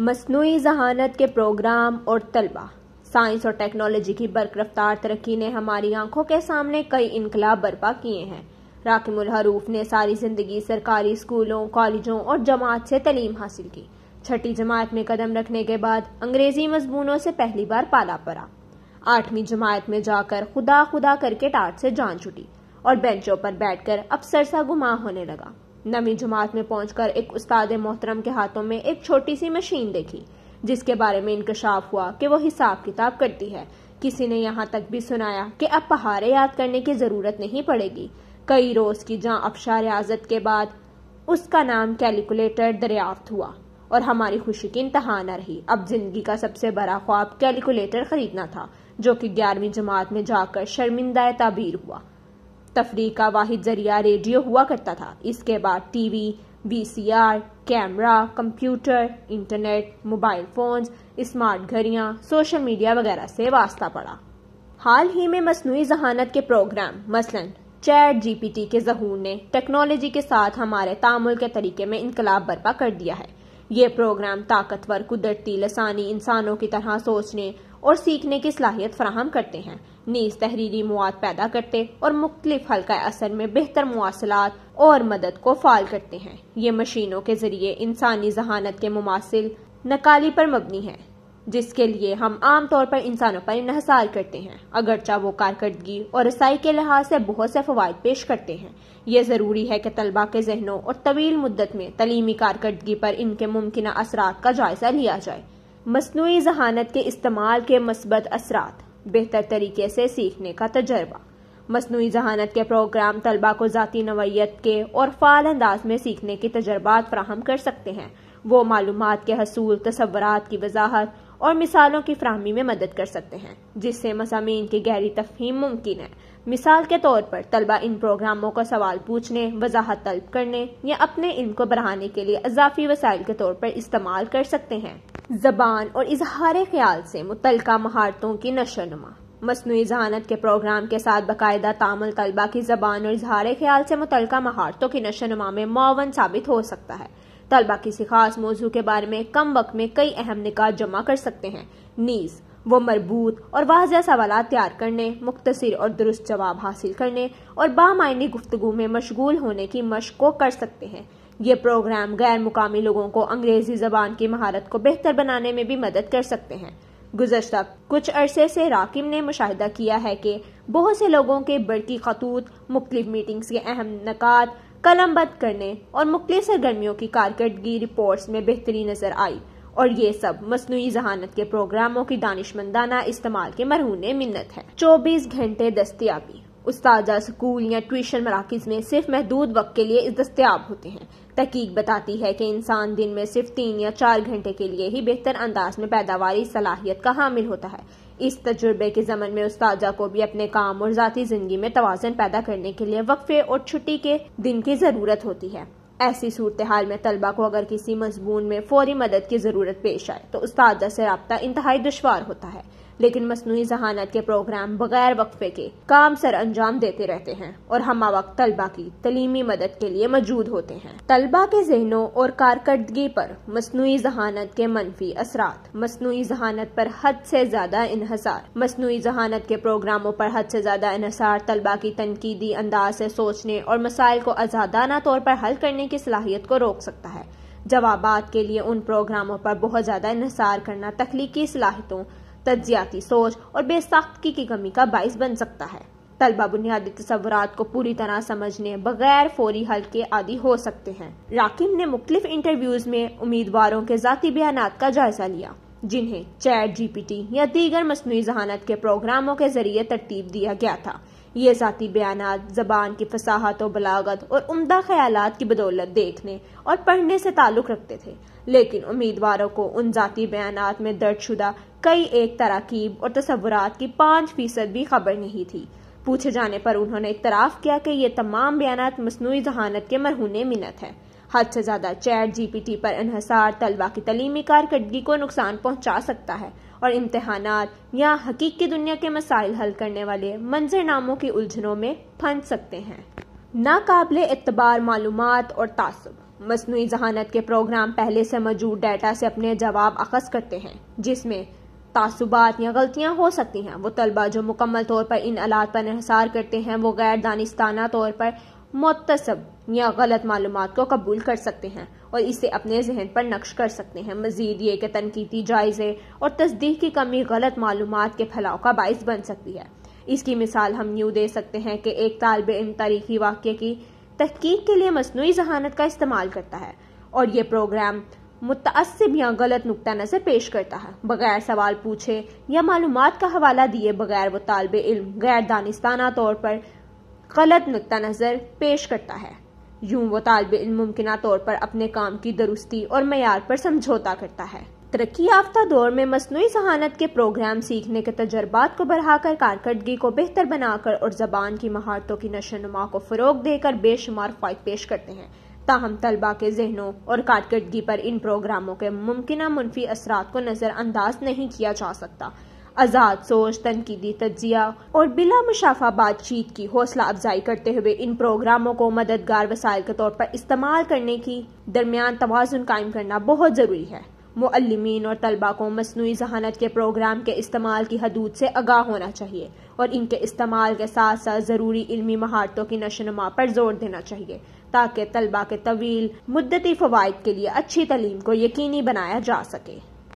मसनू जहानत के प्रोग्राम और तलबा साइंस और टेक्नोलॉजी की बर्क रफ्तार तरक्की ने हमारी आंखों के सामने कई इनकलाब बर्पा किए हैं राकिमुल हरूफ ने सारी ज़िंदगी सरकारी स्कूलों कॉलेजों और जमात से तलीम हासिल की छठी जमात में कदम रखने के बाद अंग्रेज़ी मजमूनों से पहली बार पाला पड़ा आठवीं जमात में जाकर खुदा खुदा करके टाट से जान छुटी और बेंचों पर बैठकर अफसर सा गुमा होने लगा नवी जमात में पहुंचकर एक उस्ताद मोहतरम के हाथों में एक छोटी सी मशीन देखी जिसके बारे में इंकशाफ हुआ कि वो हिसाब किताब करती है किसी ने यहाँ तक भी सुनाया कि अब पहाड़े याद करने की ज़रूरत नहीं पड़ेगी कई रोज़ की जहाँ अफशा रियाजत के बाद उसका नाम कैलकुलेटर दरियाफ्त हुआ और हमारी खुशी की इंतहा न रही अब जिंदगी का सबसे बड़ा ख्वाब कैलकुलेटर खरीदना था जो कि ग्यारहवीं जमात में जाकर शर्मिंदा तबीर हुआ तफरी का वाहिद जरिया रेडियो हुआ करता था इसके बाद TV VCR, camera computer internet mobile phones, smart घड़िया सोशल मीडिया वगैरह से वास्ता पड़ा हाल ही में मसनू जहानत के प्रोग्राम मसलन चैट जीपीटी के जहूर ने टेक्नोलॉजी के साथ हमारे तामुल के तरीके में इनकलाब बर्पा कर दिया है ये प्रोग्राम ताकतवर कुदरती लसानी इंसानों की तरह सोचने और सीखने की सलाहियत फराहम करते हैं नीज तहरीरी मवाद पैदा करते और मुख्तलिफ हल्का असर में बेहतर मवासलात और मदद को फाल करते हैं ये मशीनों के जरिए इंसानी जहानत के मुमासिल नकाली पर मबनी है जिसके लिए हम आम तौर पर इंसानों पर इहसार करते हैं अगरचा वो कारकर्दगी और रसाई के लिहाज से बहुत से फवाद पेश करते हैं ये ज़रूरी है कि तलबा के जहनों और तवील मुद्दत में तलीमी कारकर्दगी पर इनके मुमकिन असरा का जायज़ा लिया जाए मसनू जहानत के इस्तेमाल के मस्बत असरा बेहतर तरीके से सीखने का तजर्बा मसनू जहानत के प्रोग्राम तलबा को जी नवयत के और फ़ाल अंदाज में सीखने के तजर्बात फ्राहम कर सकते हैं वो मालूम के हसूल तस्वरत की वजाहत और मिसालों की फ्राहमी में मदद कर सकते हैं जिससे मसामी की गहरी तफहीम मुमकिन है मिसाल के तौर पर तलबा इन प्रोग्रामों का सवाल पूछने वजाहत तलब करने या अपने इन को बढ़ाने के लिए अजाफी वसाइल के तौर पर इस्तेमाल कर सकते हैं ज़बान और इजहार ख्याल से मुतल महारतों की नशो नुमा मसनू जहानत के प्रोग्राम के साथ बाकायदा तामल तलबा की ज़बान और इजहार ख्याल से मुतल महारतों की नशो नुमा में मावन साबित हो सकता है तलबा किसी खास मौजू के बारे में कम वक्त में कई अहम निकात जमा कर सकते हैं नीज़ वो मरबूत और वाजह सवाल तैयार करने मुख्तर और दुरुस्त जवाब हासिल करने और बामायनी गुफ्तगु में मशगूल होने की मश को कर सकते हैं ये प्रोग्राम गैर मुकामी लोगों को अंग्रेजी जबान की महारत को बेहतर बनाने में भी मदद कर सकते हैं गुजशत कुछ अरसे से राकिम ने मुशाह किया है कि बहुत से लोगों के बड़की खतूत मुख्त मीटिंग्स के अहम नकात बंद करने और मुख्त सरगर्मियों की कारकर्दगी रिपोर्ट्स में बेहतरी नजर आई और ये सब मसनू जहानत के प्रोग्रामों की दानिशमंदाना इस्तेमाल के मरहून मिन्नत है चौबीस घंटे दस्तियाबी उस्ताजा स्कूल या ट्यूशन मराकज़ में सिर्फ महदूद वक्त के लिए दस्तियाब होते हैं तहकीक बताती है कि इंसान दिन में सिर्फ तीन या चार घंटे के लिए ही बेहतर अंदाज में पैदावारी सलाहियत का हामिल होता है इस तजुर्बे के ज़मन में उस्ताजा को भी अपने काम और ज़ाती ज़िंदगी में तोज़न पैदा करने के लिए वक्फे और छुट्टी के दिन की ज़रूरत होती है ऐसी सूरत हाल में तलबा को अगर किसी मजमून में फौरी मदद की ज़रूरत पेश आए तो उस्तादा से रबता इंतहाई दुशवार होता है लेकिन मसनू जहानत के प्रोग्राम बगैर वक्फे के काम सर अंजाम देते रहते हैं और हम वक्त तलबा की तलीमी मदद के लिए मौजूद होते हैं तलबा के जहनों और कारकर्दगी पर मसनू जहानत के मनफी असरात मसनू जहानत पर हद से ज्यादा इहसार मसनू जहानत के प्रोग्रामों पर हद से ज्यादा इहसार तलबा की तनकीदी अंदाज से सोचने और मसाइल को आज़ादाना तौर पर हल करने की सलाहियत को रोक सकता है जवाब के लिए उन प्रोग्रामों पर बहुत ज़्यादा इहसार करना तख्लीकी सलाहितों तजियाती सोच और बेसाख्ती की कमी का बायस बन सकता है तलबा बुनियादी तस्वरत को पूरी तरह समझने बगैर फौरी हल के आदि हो सकते हैं राकिब ने मुख्तलिफ इंटरव्यूज में उम्मीदवारों के जतीी बयान का जायजा लिया जिन्हें चैट जीपीटी या दीगर मसनू जहानत के प्रोग्रामों के जरिए तरतीब दिया गया था ये ज़ाती बयान ज़बान की फसाहत और बलागत और उमदा ख्याल की बदौलत देखने और पढ़ने से ताल्लुक़ रखते थे लेकिन उम्मीदवारों को उन ज़ाती बयान में दर्ज शुदा कई एक तरकीब और तस्वुरा की पाँच फीसद भी खबर नहीं थी पूछे जाने पर उन्होंने इतराफ़ किया कि ये तमाम बयान मसनू जहानत के मरहून मिनत है हद से ज़्यादा चैट जी पी टी पर इहसार तलबा की तलीमी कारकर्दगी को नुकसान पहुँचा सकता है और इम्तहान या हकीकी दुनिया के मसाइल हल करने वाले मंजरनामों की उलझनों में फंस सकते हैं नाकबले एतबार मालूम और तासब मसनू जहानत के प्रोग्राम पहले से मौजूद डाटा से अपने जवाब अखज करते हैं जिसमें तासुबात या गलतियाँ हो सकती हैं वो तलबा जो मुकम्मल तौर पर इन आलात पर इसार करते हैं वो गैर दानिस्ताना तौर पर मतसब या गलत मालूम को कबूल कर सकते हैं और इसे अपने जहन पर नक्श कर सकते हैं मजीद ये कि तनकीदी जायजे और तस्दीक की कमी गलत मालूम के फैलाव का बायस बन सकती है इसकी मिसाल हम यूँ दे सकते हैं कि एक तालब इन तारीखी वाक्य की तहकीक के लिए मसनू जहानत का इस्तेमाल करता है और ये प्रोग्राम मुतसब या गलत नुकता नज़र पेश करता है बगैर सवाल पूछे या मालूम का हवाला दिए बगैर वो तालब इल गैर दानिस्ताना तौर पर गलत नुक़ नज़र पेश करता है यूं वो तालब इन मुमकिन तौर पर अपने काम की दुरुस्ती और मैार पर समझौता करता है तरक्की याफ्ता दौर में मसनू जहानत के प्रोग्राम सीखने के तजर्बात को बढ़ाकर कारकर्दगी को बेहतर बनाकर और जबान की महारतों की नशो नुमा को फ़रोग देकर बेशुमार फ़ायद पेश करते हैं ताहम तलबा के जहनों और कारकर्दगी पर इन प्रोग्रामों के मुमकिन मनफी असरा को नज़रअंदाज नहीं किया जा सकता आज़ाद सोच तनकीदी तजिया और बिला मुशाफा बातचीत की हौसला अफजाई करते हुए इन प्रोग्रामों को मददगार वसायल के तौर पर इस्तेमाल करने की दरमियान तोज़ुन कायम करना बहुत ज़रूरी है मुलमिन और तलबा को मसनू जहानत के प्रोग्राम के इस्तेमाल की हदूद से आगाह होना चाहिए और इनके इस्तेमाल के साथ साथ ज़रूरी इलमी महारतों की नुमा पर जोर देना चाहिए ताकि तलबा के तवील मुद्दती फ़वाद के लिए अच्छी तलीम को यकीनी बनाया जा सके